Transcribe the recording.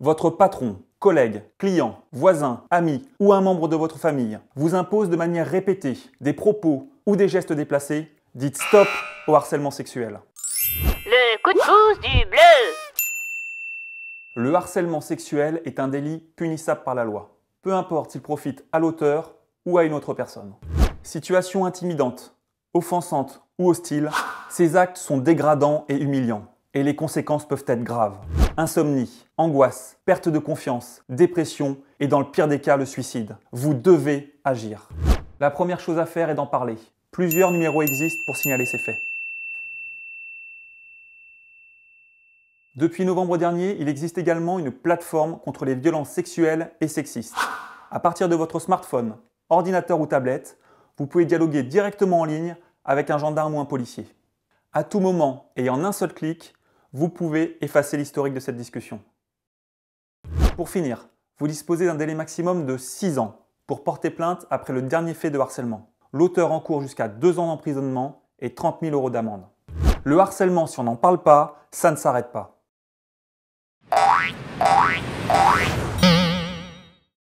votre patron, collègue, client, voisin, ami ou un membre de votre famille vous impose de manière répétée des propos ou des gestes déplacés, dites stop au harcèlement sexuel. Le coup de pouce du bleu Le harcèlement sexuel est un délit punissable par la loi, peu importe s'il profite à l'auteur ou à une autre personne. Situation intimidante, offensante ou hostile, ces actes sont dégradants et humiliants, et les conséquences peuvent être graves insomnie, angoisse, perte de confiance, dépression et dans le pire des cas le suicide. Vous devez agir. La première chose à faire est d'en parler. Plusieurs numéros existent pour signaler ces faits. Depuis novembre dernier, il existe également une plateforme contre les violences sexuelles et sexistes. À partir de votre smartphone, ordinateur ou tablette, vous pouvez dialoguer directement en ligne avec un gendarme ou un policier. À tout moment et en un seul clic, vous pouvez effacer l'historique de cette discussion. Pour finir, vous disposez d'un délai maximum de 6 ans pour porter plainte après le dernier fait de harcèlement. L'auteur encourt jusqu'à 2 ans d'emprisonnement et 30 000 euros d'amende. Le harcèlement, si on n'en parle pas, ça ne s'arrête pas.